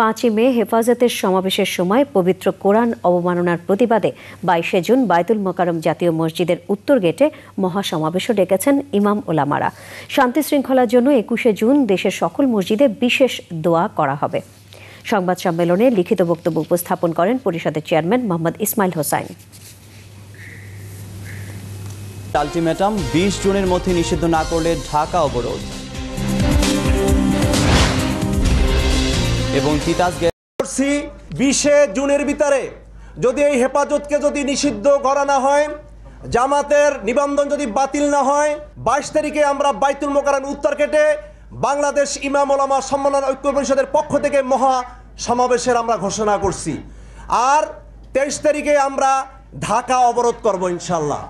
পাঁচই মে হেফাজতের সমাবেশের সময় পবিত্র কোরআন অবমাননার প্রতিবাদে বাইশে জুন বায়তুল মোকারম জাতীয় মসজিদের উত্তর গেটে মহাসমাবেশও ডেকেছেন ইমাম ওলামারা শান্তি শৃঙ্খলার জন্য একুশে জুন দেশের সকল মসজিদে বিশেষ দোয়া করা হবে সংবাদ সম্মেলনে লিখিত বক্তব্য উপস্থাপন করেন পরিষদের চেয়ারম্যান মোহাম্মদ ইসমাইল হোসাইন আলটিমেটাম বিশ জুনের মধ্যে নিষিদ্ধ না করলে ঢাকা অবরোধ এবং তিতাস করছি বিশে জুনের ভিতরে যদি এই হেফাজতকে যদি নিষিদ্ধ করা না হয় জামাতের নিবন্ধন যদি বাতিল না হয় বাইশ তারিখে আমরা বাইতুল মোকারান উত্তর কেটে বাংলাদেশ ইমাম ওলামা সম্মাননা ঐক্য পরিষদের পক্ষ থেকে মহা সমাবেশের আমরা ঘোষণা করছি আর তেইশ তারিখে আমরা ঢাকা অবরোধ করব ইনশাল্লাহ